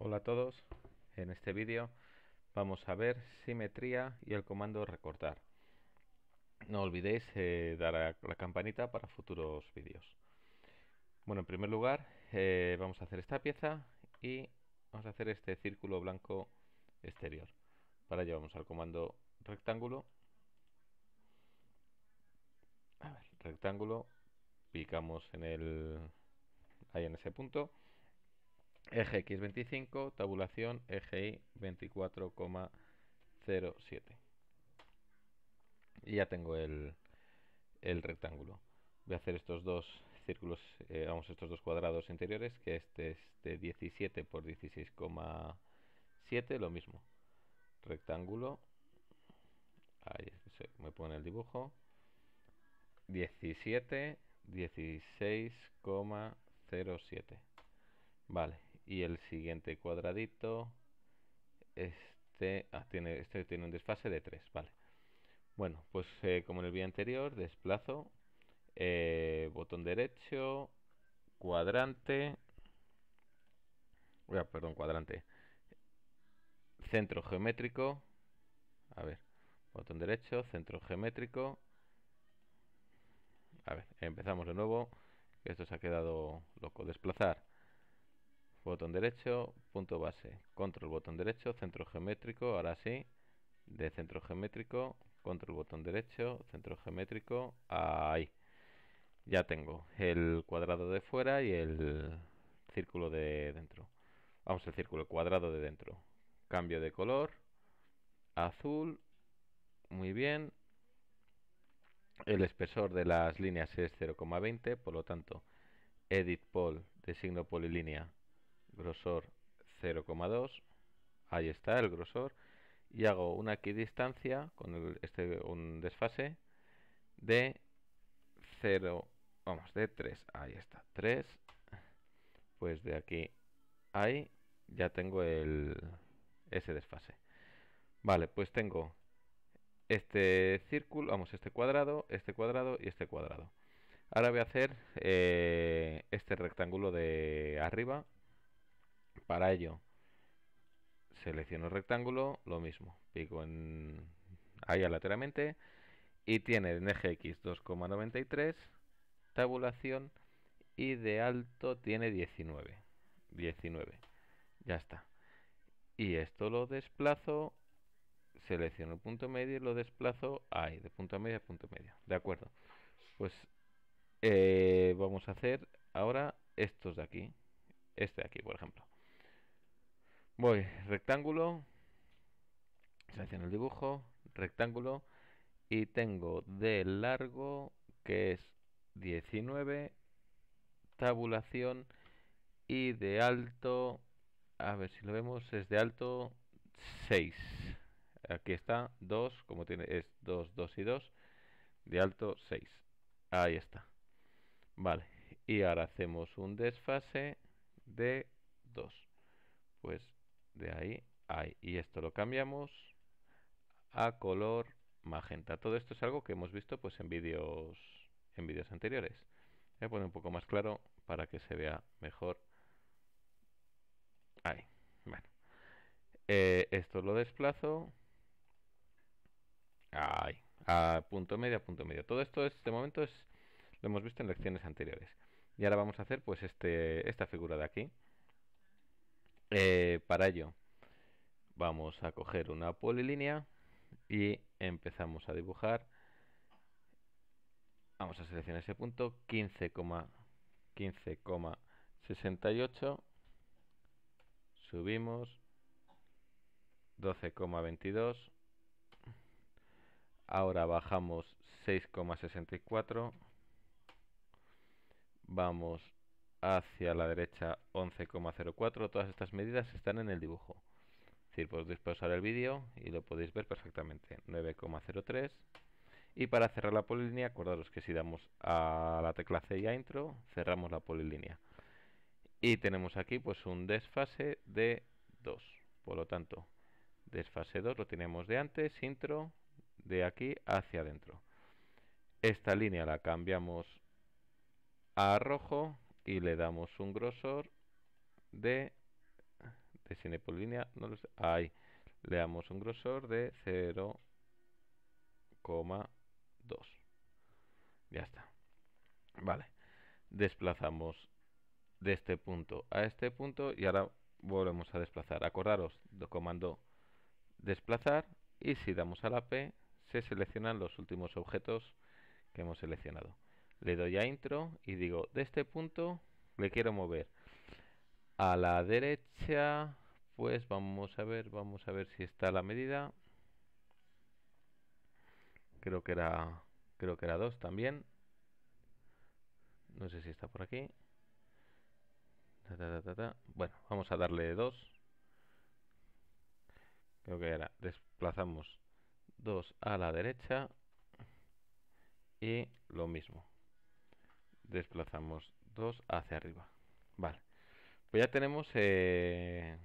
Hola a todos, en este vídeo vamos a ver simetría y el comando recortar. No olvidéis eh, dar la campanita para futuros vídeos. Bueno, en primer lugar eh, vamos a hacer esta pieza y vamos a hacer este círculo blanco exterior. Para ello vamos al comando rectángulo. A ver, rectángulo, picamos en el ahí en ese punto eje X25, tabulación eje Y 24,07. Y ya tengo el, el, rectángulo. Voy a hacer estos dos círculos, eh, vamos, estos dos cuadrados interiores, que este es de 17 por 16,7, lo mismo. Rectángulo, ahí se me pone el dibujo, 17, 16,07. Vale, y el siguiente cuadradito este ah, tiene este tiene un desfase de 3 vale bueno pues eh, como en el vídeo anterior desplazo eh, botón derecho cuadrante ah, perdón cuadrante centro geométrico a ver botón derecho centro geométrico a ver empezamos de nuevo, esto se ha quedado loco desplazar botón derecho, punto base, control botón derecho, centro geométrico, ahora sí, de centro geométrico, control botón derecho, centro geométrico, ahí. Ya tengo el cuadrado de fuera y el círculo de dentro. Vamos, el círculo, el cuadrado de dentro. Cambio de color, azul, muy bien. El espesor de las líneas es 0,20, por lo tanto, edit pol de signo polilínea grosor 0,2 ahí está el grosor y hago una aquí distancia con este un desfase de 0 vamos de 3 ahí está 3 pues de aquí ahí ya tengo el ese desfase vale pues tengo este círculo vamos este cuadrado este cuadrado y este cuadrado ahora voy a hacer eh, este rectángulo de arriba para ello, selecciono el rectángulo, lo mismo, pico en ahí lateralmente y tiene en eje X 2,93, tabulación y de alto tiene 19. 19. Ya está. Y esto lo desplazo, selecciono el punto medio y lo desplazo ahí, de punto medio a punto medio. De acuerdo. Pues eh, vamos a hacer ahora estos de aquí. Este de aquí, por ejemplo voy rectángulo selecciono el dibujo rectángulo y tengo de largo que es 19 tabulación y de alto a ver si lo vemos es de alto 6 aquí está 2 como tiene es 2 2 y 2 de alto 6 ahí está vale y ahora hacemos un desfase de 2 pues de ahí ahí y esto lo cambiamos a color magenta todo esto es algo que hemos visto pues en vídeos en vídeos anteriores voy a poner un poco más claro para que se vea mejor ahí bueno eh, esto lo desplazo ahí a punto media punto medio todo esto es de momento es lo hemos visto en lecciones anteriores y ahora vamos a hacer pues este esta figura de aquí eh, para ello vamos a coger una polilínea y empezamos a dibujar. Vamos a seleccionar ese punto 15,68. subimos 12,22. Ahora bajamos 6,64. Vamos hacia la derecha 11,04. Todas estas medidas están en el dibujo. Es decir, podéis pausar el vídeo y lo podéis ver perfectamente. 9,03. Y para cerrar la polilínea, acordaros que si damos a la tecla C y a intro, cerramos la polilínea. Y tenemos aquí pues un desfase de 2. Por lo tanto, desfase 2 lo tenemos de antes, intro, de aquí hacia adentro. Esta línea la cambiamos a rojo y le damos un grosor de de cine línea no lo sé, ahí le damos un grosor de 0,2 ya está vale desplazamos de este punto a este punto y ahora volvemos a desplazar acordaros del comando desplazar y si damos a la P se seleccionan los últimos objetos que hemos seleccionado le doy a intro y digo de este punto le quiero mover a la derecha pues vamos a ver vamos a ver si está la medida creo que era creo que era 2 también no sé si está por aquí bueno vamos a darle 2 creo que era desplazamos 2 a la derecha y lo mismo desplazamos dos hacia arriba. Vale, pues ya tenemos eh,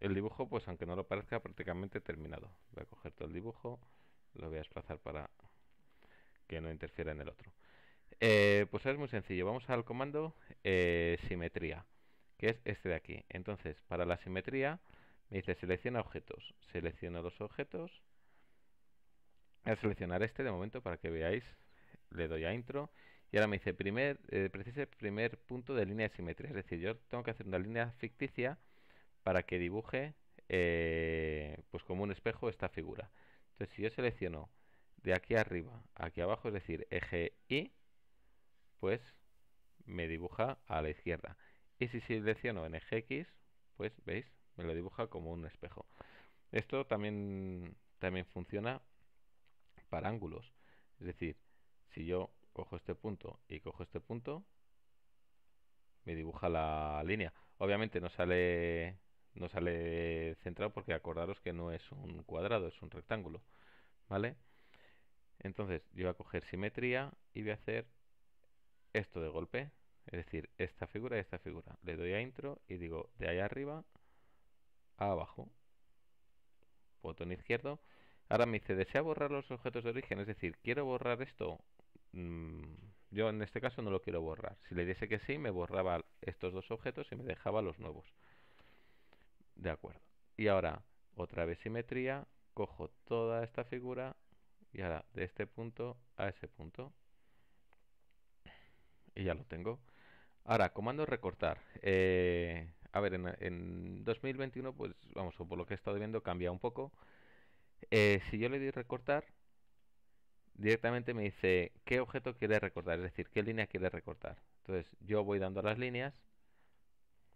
el dibujo, pues aunque no lo parezca, prácticamente terminado. Voy a coger todo el dibujo, lo voy a desplazar para que no interfiera en el otro. Eh, pues es muy sencillo, vamos al comando eh, simetría, que es este de aquí. Entonces, para la simetría, me dice selecciona objetos, selecciono los objetos, voy a seleccionar este de momento para que veáis, le doy a intro y ahora me dice, primer, eh, el primer punto de línea de simetría. Es decir, yo tengo que hacer una línea ficticia para que dibuje eh, pues como un espejo esta figura. Entonces, si yo selecciono de aquí arriba a aquí abajo, es decir, eje Y, pues me dibuja a la izquierda. Y si selecciono en eje X, pues veis, me lo dibuja como un espejo. Esto también, también funciona para ángulos. Es decir, si yo cojo este punto y cojo este punto, me dibuja la línea. Obviamente no sale no sale centrado porque acordaros que no es un cuadrado, es un rectángulo, ¿vale? Entonces yo voy a coger simetría y voy a hacer esto de golpe, es decir, esta figura y esta figura. Le doy a intro y digo de ahí arriba a abajo, botón izquierdo. Ahora me dice, ¿desea borrar los objetos de origen? Es decir, quiero borrar esto Mm, yo en este caso no lo quiero borrar. Si le diese que sí, me borraba estos dos objetos y me dejaba los nuevos. De acuerdo. Y ahora, otra vez simetría, cojo toda esta figura y ahora de este punto a ese punto. Y ya lo tengo. Ahora, comando recortar. Eh, a ver, en, 2021, pues vamos, por lo que he estado viendo, cambia un poco. Eh, si yo le di recortar, directamente me dice qué objeto quiere recortar, es decir, qué línea quiere recortar. Entonces yo voy dando las líneas,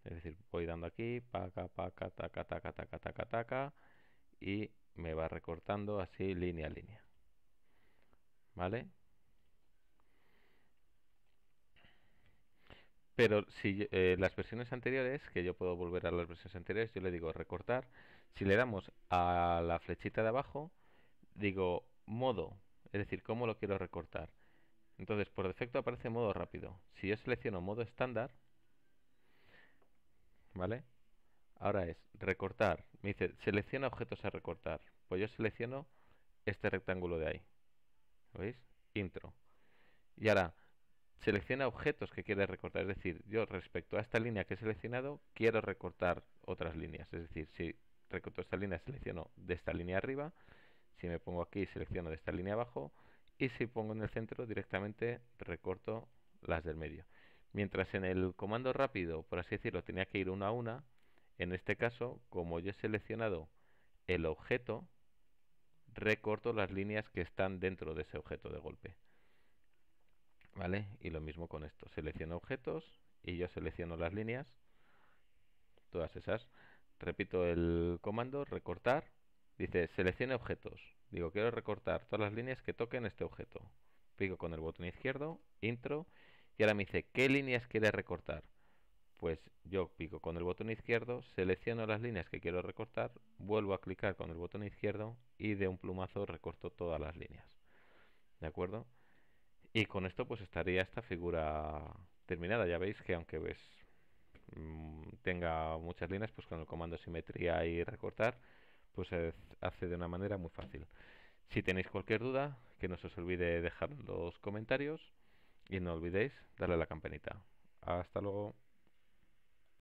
es decir, voy dando aquí, paca, paca, taca, taca, taca, taca, taca, y me va recortando así línea a línea. ¿Vale? Pero si eh, las versiones anteriores, que yo puedo volver a las versiones anteriores, yo le digo recortar. Si le damos a la flechita de abajo, digo modo es decir, cómo lo quiero recortar. Entonces, por defecto aparece modo rápido. Si yo selecciono modo estándar, ¿vale? Ahora es recortar. Me dice, selecciona objetos a recortar. Pues yo selecciono este rectángulo de ahí. ¿Lo veis? Intro. Y ahora, selecciona objetos que quieres recortar. Es decir, yo respecto a esta línea que he seleccionado, quiero recortar otras líneas. Es decir, si recorto esta línea, selecciono de esta línea arriba si me pongo aquí selecciono esta línea abajo y si pongo en el centro directamente recorto las del medio mientras en el comando rápido por así decirlo tenía que ir una a una en este caso como yo he seleccionado el objeto recorto las líneas que están dentro de ese objeto de golpe vale y lo mismo con esto selecciono objetos y yo selecciono las líneas todas esas repito el comando recortar dice seleccione objetos Digo, quiero recortar todas las líneas que toquen este objeto. Pico con el botón izquierdo, intro, y ahora me dice, ¿qué líneas quiere recortar? Pues yo pico con el botón izquierdo, selecciono las líneas que quiero recortar, vuelvo a clicar con el botón izquierdo y de un plumazo recorto todas las líneas. ¿De acuerdo? Y con esto pues estaría esta figura terminada. Ya veis que aunque ves pues, mm, tenga muchas líneas, pues con el comando simetría y recortar pues se hace de una manera muy fácil. Si tenéis cualquier duda, que no se os olvide dejar los comentarios y no olvidéis darle a la campanita. Hasta luego.